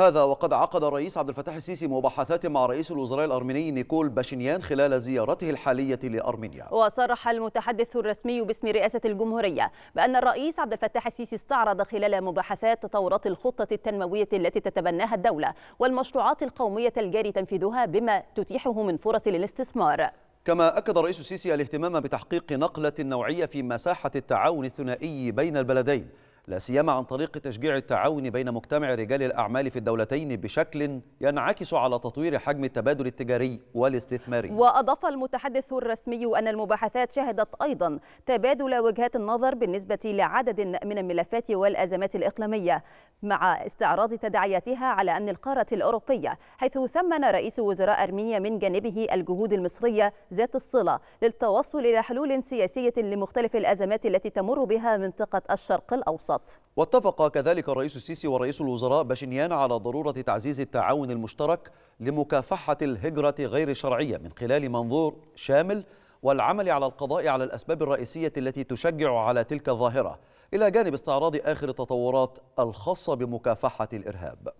هذا وقد عقد الرئيس عبد الفتاح السيسي مباحثات مع رئيس الوزراء الارميني نيكول باشينيان خلال زيارته الحاليه لارمينيا. وصرح المتحدث الرسمي باسم رئاسه الجمهوريه بان الرئيس عبد الفتاح السيسي استعرض خلال مباحثات تطورات الخطه التنمويه التي تتبناها الدوله والمشروعات القوميه الجاري تنفيذها بما تتيحه من فرص للاستثمار. كما أكد الرئيس السيسي الاهتمام بتحقيق نقلة نوعية في مساحة التعاون الثنائي بين البلدين لا سيما عن طريق تشجيع التعاون بين مجتمع رجال الأعمال في الدولتين بشكل ينعكس على تطوير حجم التبادل التجاري والاستثماري وأضاف المتحدث الرسمي أن المباحثات شهدت أيضا تبادل وجهات النظر بالنسبة لعدد من الملفات والأزمات الإقليمية مع استعراض تداعياتها على أمن القارة الأوروبية حيث ثمن رئيس وزراء أرمينيا من جانبه الجهود المصرية ذات الصلة للتوصل إلى حلول سياسية لمختلف الأزمات التي تمر بها منطقة الشرق الأوسط العلاقات واتفق كذلك الرئيس السيسي ورئيس الوزراء باشنيان على ضرورة تعزيز التعاون المشترك لمكافحة الهجرة غير الشرعية من خلال منظور شامل والعمل على القضاء على الأسباب الرئيسية التي تشجع على تلك الظاهرة إلى جانب استعراض آخر التطورات الخاصة بمكافحة الإرهاب